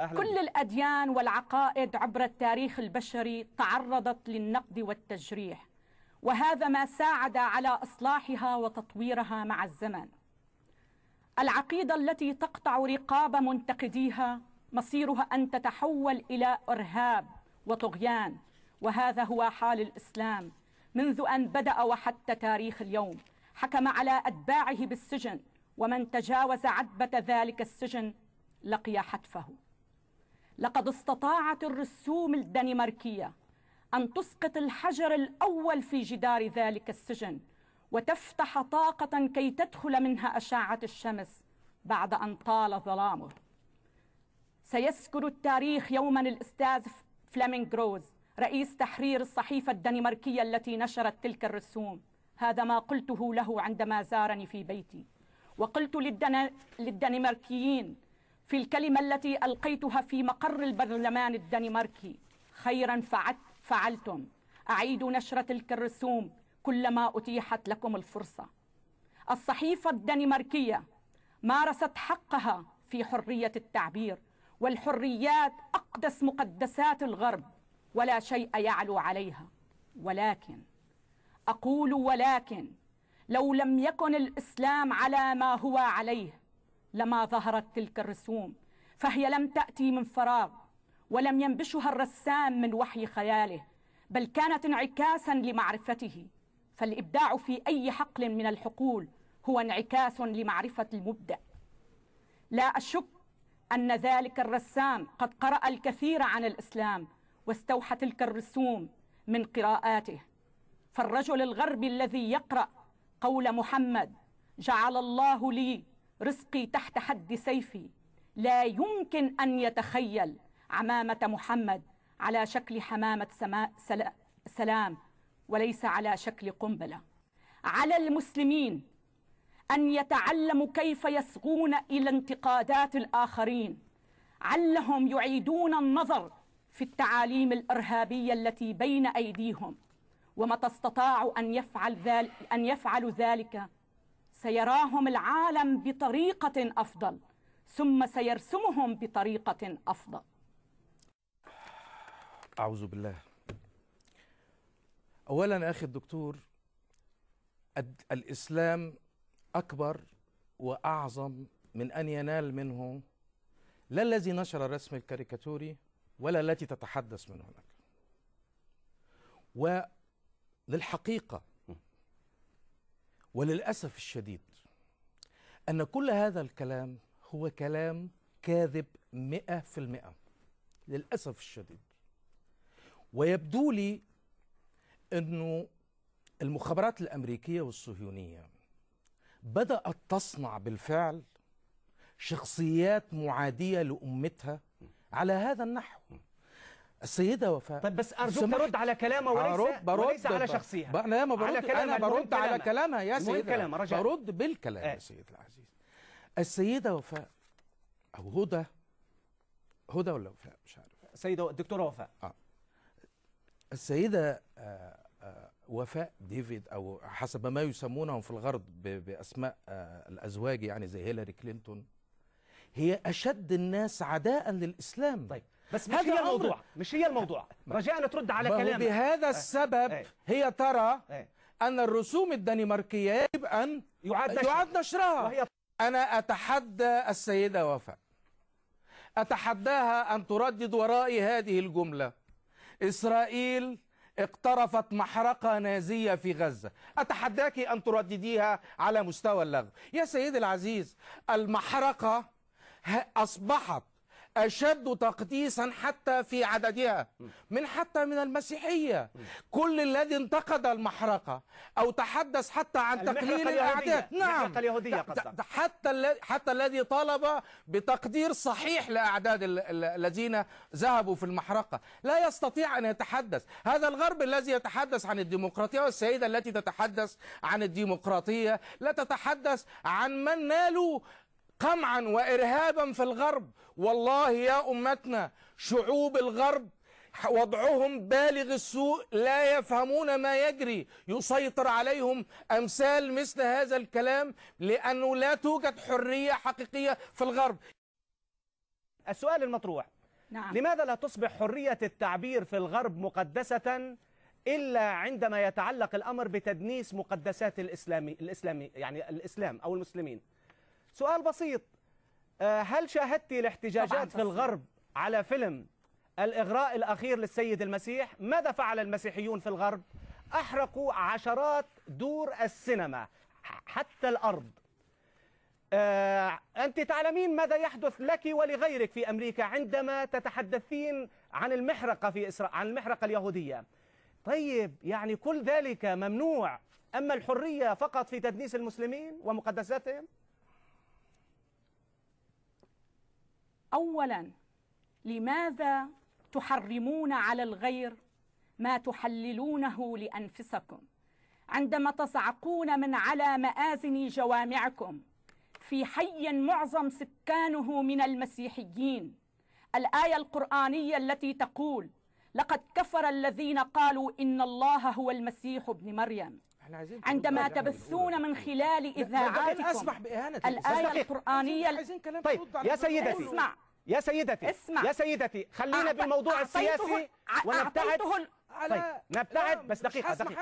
أهلا كل الأديان والعقائد عبر التاريخ البشري تعرضت للنقد والتجريح وهذا ما ساعد على إصلاحها وتطويرها مع الزمن العقيدة التي تقطع رقاب منتقديها مصيرها أن تتحول إلى إرهاب وطغيان وهذا هو حال الإسلام منذ أن بدأ وحتى تاريخ اليوم حكم على أتباعه بالسجن ومن تجاوز عذبة ذلك السجن لقي حتفه لقد استطاعت الرسوم الدنماركية أن تسقط الحجر الأول في جدار ذلك السجن وتفتح طاقة كي تدخل منها أشعة الشمس بعد أن طال ظلامه سيذكر التاريخ يوما الأستاذ فليمينغ روز رئيس تحرير الصحيفة الدنماركية التي نشرت تلك الرسوم هذا ما قلته له عندما زارني في بيتي وقلت للدنماركيين في الكلمة التي ألقيتها في مقر البرلمان الدنماركي خيرا فعت فعلتم أعيدوا نشر تلك الرسوم كلما أتيحت لكم الفرصة الصحيفة الدنماركية مارست حقها في حرية التعبير والحريات أقدس مقدسات الغرب ولا شيء يعلو عليها ولكن أقول ولكن لو لم يكن الإسلام على ما هو عليه لما ظهرت تلك الرسوم فهي لم تأتي من فراغ ولم ينبشها الرسام من وحي خياله بل كانت انعكاسا لمعرفته فالإبداع في أي حقل من الحقول هو انعكاس لمعرفة المبدع لا أشك أن ذلك الرسام قد قرأ الكثير عن الإسلام واستوحى تلك الرسوم من قراءاته فالرجل الغربي الذي يقرأ قول محمد جعل الله لي رزقي تحت حد سيفي لا يمكن أن يتخيل عمامة محمد على شكل حمامة سماء سلام وليس على شكل قنبلة على المسلمين أن يتعلموا كيف يصغون إلى انتقادات الآخرين علهم يعيدون النظر في التعاليم الإرهابية التي بين أيديهم ومتى استطاعوا أن, يفعل ذلك أن يفعلوا ذلك سيراهم العالم بطريقة أفضل ثم سيرسمهم بطريقة أفضل أعوذ بالله أولا أخي الدكتور الإسلام أكبر وأعظم من أن ينال منه لا الذي نشر الرسم الكاريكاتوري ولا التي تتحدث من هناك وللحقيقة وللأسف الشديد أن كل هذا الكلام هو كلام كاذب مئة في المئة للأسف الشديد ويبدو لي أنه المخابرات الأمريكية والصهيونية بدأت تصنع بالفعل شخصيات معادية لأمتها على هذا النحو السيده وفاء طيب بس ارجوك ترد على كلامها وليس برد وليس على شخصيتها انا ما برد على كلامها انا برد على كلامها يا سيدي برد بالكلام يا آه. سيدي العزيز السيده وفاء او هدى هدى ولا وفاء مش عارف السيده الدكتوره وفاء اه السيده آه،, آه وفاء ديفيد او حسب ما يسمونهم في الغرب باسماء آه، الازواج يعني زي هيلاري كلينتون هي اشد الناس عداء للاسلام طيب بس مش هذا هي الموضوع مش هي الموضوع رجاء ترد على كلامك بهذا إيه. السبب إيه. هي ترى إيه. أن الرسوم الدنماركية يجب أن يعاد, يعاد نشرها وهي... أنا أتحدى السيدة وفاء أتحداها أن تردد ورائي هذه الجملة إسرائيل اقترفت محرقة نازية في غزة أتحداك أن تردديها على مستوى اللغو يا سيدي العزيز المحرقة أصبحت أشد تقديسا حتى في عددها من حتى من المسيحية كل الذي انتقد المحرقة أو تحدث حتى عن تقليل الأعداد نعم اليهودية حتى حتى الذي طالب بتقدير صحيح لأعداد الذين ذهبوا في المحرقة لا يستطيع أن يتحدث هذا الغرب الذي يتحدث عن الديمقراطية والسيدة التي تتحدث عن الديمقراطية لا تتحدث عن من نالوا قمعا وارهابا في الغرب والله يا امتنا شعوب الغرب وضعهم بالغ السوء لا يفهمون ما يجري يسيطر عليهم امثال مثل هذا الكلام لانه لا توجد حريه حقيقيه في الغرب السؤال المطروح نعم. لماذا لا تصبح حريه التعبير في الغرب مقدسه الا عندما يتعلق الامر بتدنيس مقدسات الاسلامي الاسلامي يعني الاسلام او المسلمين سؤال بسيط آه، هل شاهدت الاحتجاجات في الغرب على فيلم الإغراء الأخير للسيد المسيح ماذا فعل المسيحيون في الغرب أحرقوا عشرات دور السينما حتى الأرض آه، أنت تعلمين ماذا يحدث لك ولغيرك في أمريكا عندما تتحدثين عن المحرقة في إسراء عن المحرقة اليهودية طيب يعني كل ذلك ممنوع أما الحرية فقط في تدنيس المسلمين ومقدساتهم اولا لماذا تحرمون على الغير ما تحللونه لانفسكم عندما تصعقون من على مازن جوامعكم في حي معظم سكانه من المسيحيين الايه القرانيه التي تقول لقد كفر الذين قالوا إن الله هو المسيح ابن مريم عندما تبثون من خلال إذاعاتكم أسمح بإهانة الآية القرآنية طيب يا سيدتي اسمع يا سيدتي اسمع يا سيدتي خلينا أعط... بالموضوع السياسي ونبتعد طيب نبتعد بس دقيقة دقيقة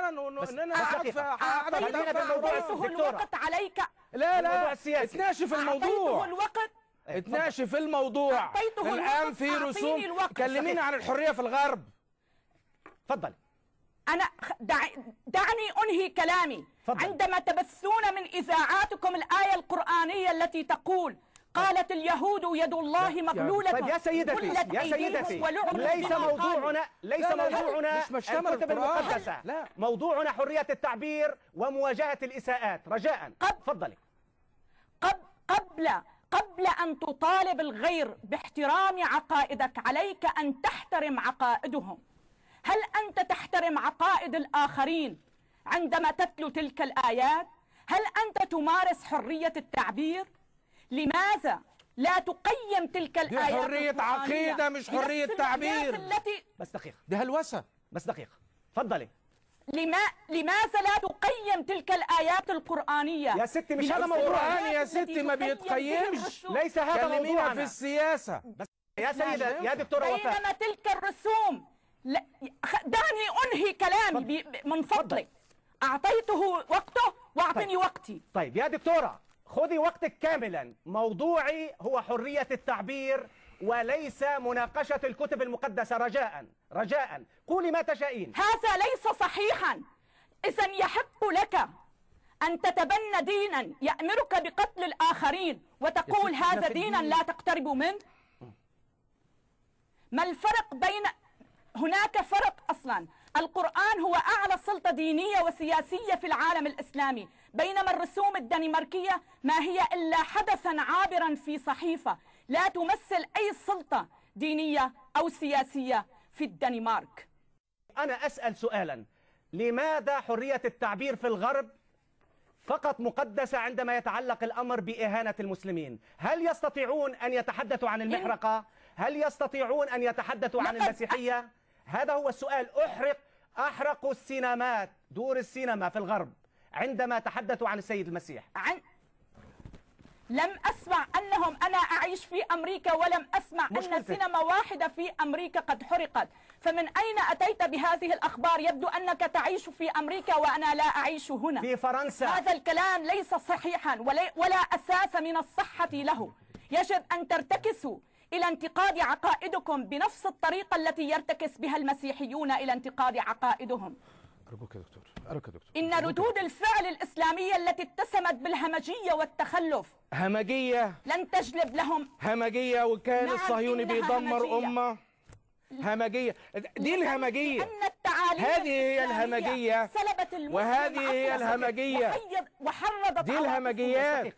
بس, أنا بس دقيقة خلينا بالموضوع السياسي الوقت عليك لا لا السياسي الموضوع الوقت اتناقشي في الموضوع الان في رسوم كلميني عن الحريه في الغرب تفضلي أنا دعني أنهي كلامي فضل. عندما تبثون من إذاعاتكم الآية القرآنية التي تقول قالت اليهود يد الله مغلولة طيب يا سيدتي يا سيدتي ليس موضوعنا ليس لا لا موضوعنا الكتب المقدسة لا موضوعنا حرية التعبير ومواجهة الإساءات رجاء تفضلي قبل قبل قبل أن تطالب الغير باحترام عقائدك عليك أن تحترم عقائدهم هل أنت تحترم عقائد الآخرين عندما تتلو تلك الآيات؟ هل أنت تمارس حرية التعبير؟ لماذا لا تقيم تلك الآيات دي حرية عقيدة مش حرية تعبير التي بس دقيقة دي هلوسة بس دقيقة فضلي لما لماذا لا تقيم تلك الآيات القرآنية يا ستي مش هذا موضوع يا ستي ما بيتقيمش ليس هذا موضوعنا في السياسة بس يا سيدة يا دكتورة وفاء بينما تلك الرسوم لا دعني أنهي كلامي من فضلك أعطيته وقته وأعطني طيب. وقتي طيب يا دكتورة خذي وقتك كاملا موضوعي هو حرية التعبير وليس مناقشة الكتب المقدسة رجاء رجاء قولي ما تشائين هذا ليس صحيحا إذا يحق لك أن تتبنى دينا يأمرك بقتل الآخرين وتقول هذا دينا لا تقترب منه ما الفرق بين هناك فرق أصلا القرآن هو أعلى سلطة دينية وسياسية في العالم الإسلامي بينما الرسوم الدنماركية ما هي إلا حدثا عابرا في صحيفة لا تمثل أي سلطة دينية أو سياسية في الدنمارك أنا أسأل سؤالا لماذا حرية التعبير في الغرب فقط مقدسة عندما يتعلق الأمر بإهانة المسلمين هل يستطيعون أن يتحدثوا عن المحرقة؟ هل يستطيعون أن يتحدثوا عن المسيحية؟ هذا هو السؤال أحرق أحرقوا السينمات دور السينما في الغرب عندما تحدثوا عن السيد المسيح عن لم أسمع أنهم أنا أعيش في أمريكا ولم أسمع أن سينما واحدة في أمريكا قد حرقت فمن أين أتيت بهذه الأخبار يبدو أنك تعيش في أمريكا وأنا لا أعيش هنا في فرنسا هذا الكلام ليس صحيحا ولا أساس من الصحة له يجب أن ترتكسوا إلى انتقاد عقائدكم بنفس الطريقة التي يرتكس بها المسيحيون إلى انتقاد عقائدهم أرجوك يا دكتور أرجوك يا دكتور إن ردود الفعل الإسلامية التي اتسمت بالهمجية والتخلف همجية لن تجلب لهم همجية وكان نعم الصهيوني بيدمر أمة همجية دي الهمجية لأن التعاليم هذه هي الهمجية سلبت وهذه هي الهمجية وحرضت دي الهمجيات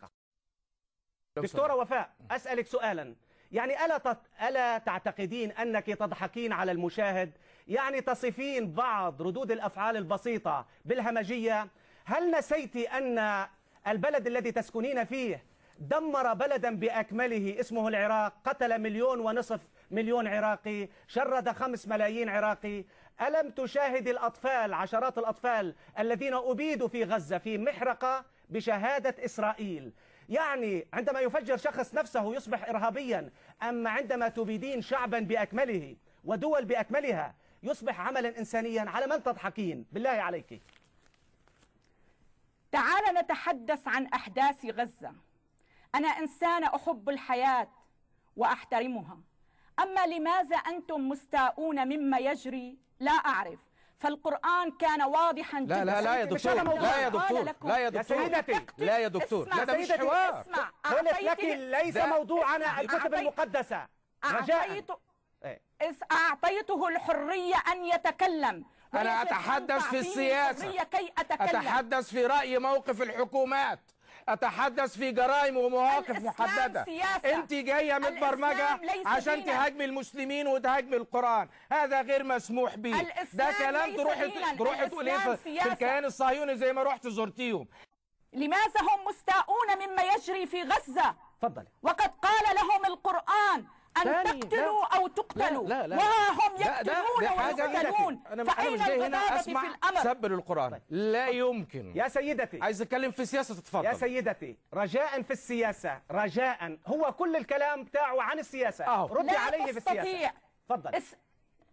دكتورة وفاء أسألك سؤالا يعني ألا, تت... ألا تعتقدين أنك تضحكين على المشاهد يعني تصفين بعض ردود الأفعال البسيطة بالهمجية هل نسيت أن البلد الذي تسكنين فيه دمر بلدا بأكمله اسمه العراق قتل مليون ونصف مليون عراقي شرد خمس ملايين عراقي ألم تشاهد الأطفال عشرات الأطفال الذين أبيدوا في غزة في محرقة بشهادة إسرائيل يعني عندما يفجر شخص نفسه يصبح إرهابيا أما عندما تبيدين شعبا بأكمله ودول بأكملها يصبح عملا إنسانيا على من تضحكين بالله عليك تعال نتحدث عن أحداث غزة أنا إنسانة أحب الحياة وأحترمها أما لماذا أنتم مستاؤون مما يجري لا أعرف فالقرآن كان واضحا لا جدا لا لا يا دكتور لا يا دكتور لا يا دكتور لا يا دكتور لا ده مش حوار اسمع قلت لك ليس موضوعنا الكتب المقدسة رجاء إيه. أعطيته الحرية أن يتكلم أنا أتحدث في السياسة كي أتكلم. أتحدث في رأي موقف الحكومات اتحدث في جرائم ومواقف محدده سياسة. انت جايه متبرمجه عشان تهاجمي المسلمين وتهاجمي القران هذا غير مسموح به ده كلام تروحي تروحي تقوليه في الكيان الصهيوني زي ما رحت زرتيهم لماذا هم مستاءون مما يجري في غزه اتفضلي وقد قال لهم القران أن تقتلوا أو تقتلوا لا لا لا وهم هم يقتلون ويقتلون فأين الغلابة في الأمر سب للقرآن طيب. لا يمكن يا سيدتي عايز أتكلم في السياسة تتفضل يا سيدتي رجاء في السياسة رجاء هو كل الكلام بتاعه عن السياسة أوه. ردي عليه في السياسة تفضل اس...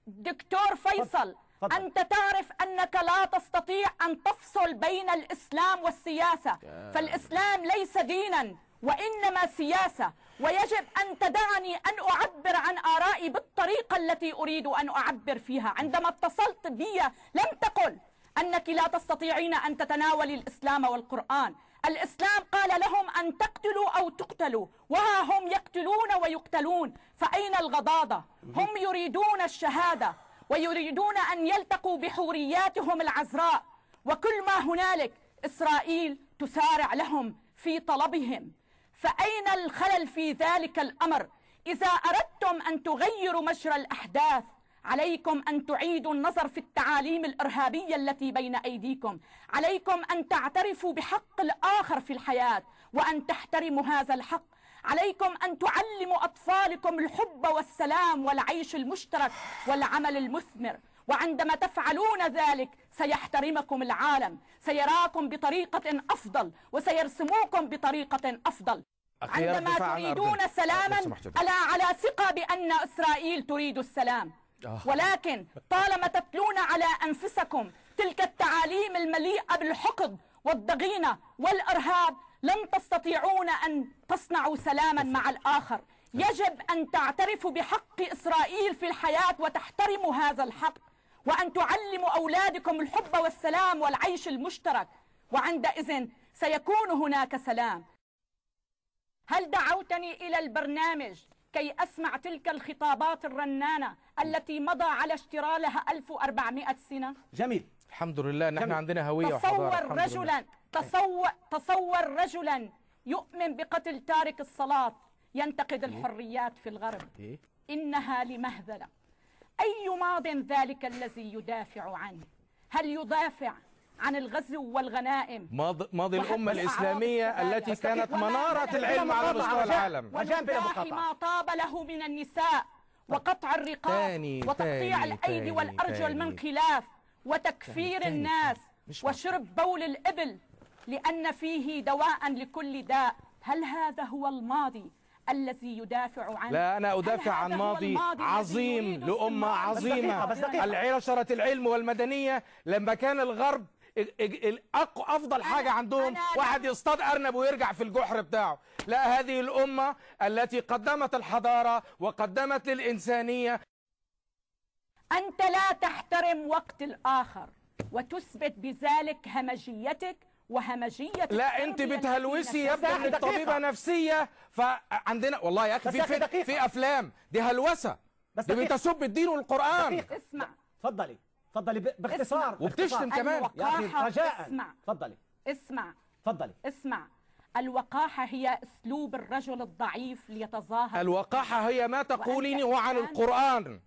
دكتور فيصل فضل. أنت تعرف أنك لا تستطيع أن تفصل بين الإسلام والسياسة فالإسلام ليس دينا وإنما سياسة ويجب أن تدعني أن أعبر عن آرائي بالطريقة التي أريد أن أعبر فيها عندما اتصلت بي لم تقل أنك لا تستطيعين أن تتناولي الإسلام والقرآن الإسلام قال لهم أن تقتلوا أو تقتلوا وها هم يقتلون ويقتلون فأين الغضاضة هم يريدون الشهادة ويريدون أن يلتقوا بحورياتهم العذراء وكل ما هنالك إسرائيل تسارع لهم في طلبهم فأين الخلل في ذلك الأمر إذا أردتم أن تغيروا مجرى الأحداث عليكم أن تعيدوا النظر في التعاليم الإرهابية التي بين أيديكم عليكم أن تعترفوا بحق الآخر في الحياة وأن تحترموا هذا الحق عليكم أن تعلموا أطفالكم الحب والسلام والعيش المشترك والعمل المثمر وعندما تفعلون ذلك سيحترمكم العالم سيراكم بطريقة أفضل وسيرسموكم بطريقة أفضل عندما تريدون آه، سلاما ألا على ثقة بأن إسرائيل تريد السلام آه. ولكن طالما تتلون على أنفسكم تلك التعاليم المليئة بالحقد والضغينة والإرهاب لن تستطيعون أن تصنعوا سلاما مع الآخر يجب أن تعترفوا بحق إسرائيل في الحياة وتحترموا هذا الحق وأن تعلموا أولادكم الحب والسلام والعيش المشترك وعندئذ سيكون هناك سلام هل دعوتني إلى البرنامج كي أسمع تلك الخطابات الرنانة التي مضى على اشترالها 1400 سنة جميل الحمد لله نحن جميل. عندنا هوية تصور وحضارة رجلا تصور, تصور رجلا يؤمن بقتل تارك الصلاة ينتقد إيه. الحريات في الغرب إيه. إنها لمهزلة أي ماض ذلك الذي يدافع عنه هل يدافع عن الغزو والغنائم ماضي ماضي الأمة الإسلامية التي كانت منارة العلم على مستوى العالم ونكاح ما طاب له من النساء طيب. وقطع الرقاب وتقطيع الأيدي والأرجل من خلاف وتكفير تاني الناس تاني وشرب بول الإبل لأن فيه دواء لكل داء هل هذا هو الماضي الذي يدافع عن لا أنا أدافع عن ماضي عظيم لأمة عظيمة العشرة العلم والمدنية لما كان الغرب افضل حاجه عندهم واحد يصطاد ارنب ويرجع في الجحر بتاعه لا هذه الامه التي قدمت الحضاره وقدمت للانسانيه انت لا تحترم وقت الاخر وتثبت بذلك همجيتك وهمجيه لا انت بتهلوسي يا ابني انك طبيبه نفسيه فعندنا والله يا اخي في في, في افلام دي هلوسه بس دي بتسب الدين والقران دقيقة. اسمع اتفضلي اتفضلي باختصار وبتشتم كمان يا اخي رجاء اسمع اتفضلي اسمع اتفضلي اسمع الوقاحة هي أسلوب الرجل الضعيف ليتظاهر الوقاحة هي ما تقولينه عن القرآن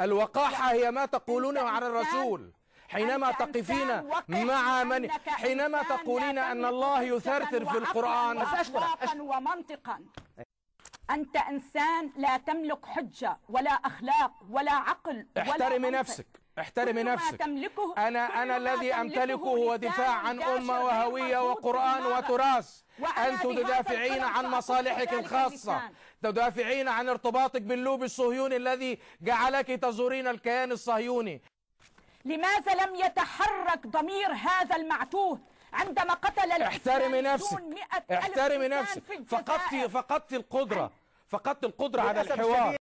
الوقاحة هي ما تقولونه عن الرسول حينما تقفين مع من حينما تقولين أن الله يثرثر في القرآن ومنطقا إيه. أنت إنسان لا تملك حجة ولا أخلاق ولا عقل ولا احترمي نفسك احترمي نفسك تملكه أنا أنا الذي أمتلكه هو دفاع عن أمة وهوية وقرآن وتراث أنت تدافعين عن مصالحك الخاصة تدافعين عن ارتباطك باللوب الصهيوني الذي جعلك تزورين الكيان الصهيوني لماذا لم يتحرك ضمير هذا المعتوه عندما قتل احترم نفسك احترم نفسك فقدت فقدت القدره فقدت القدره على الحوار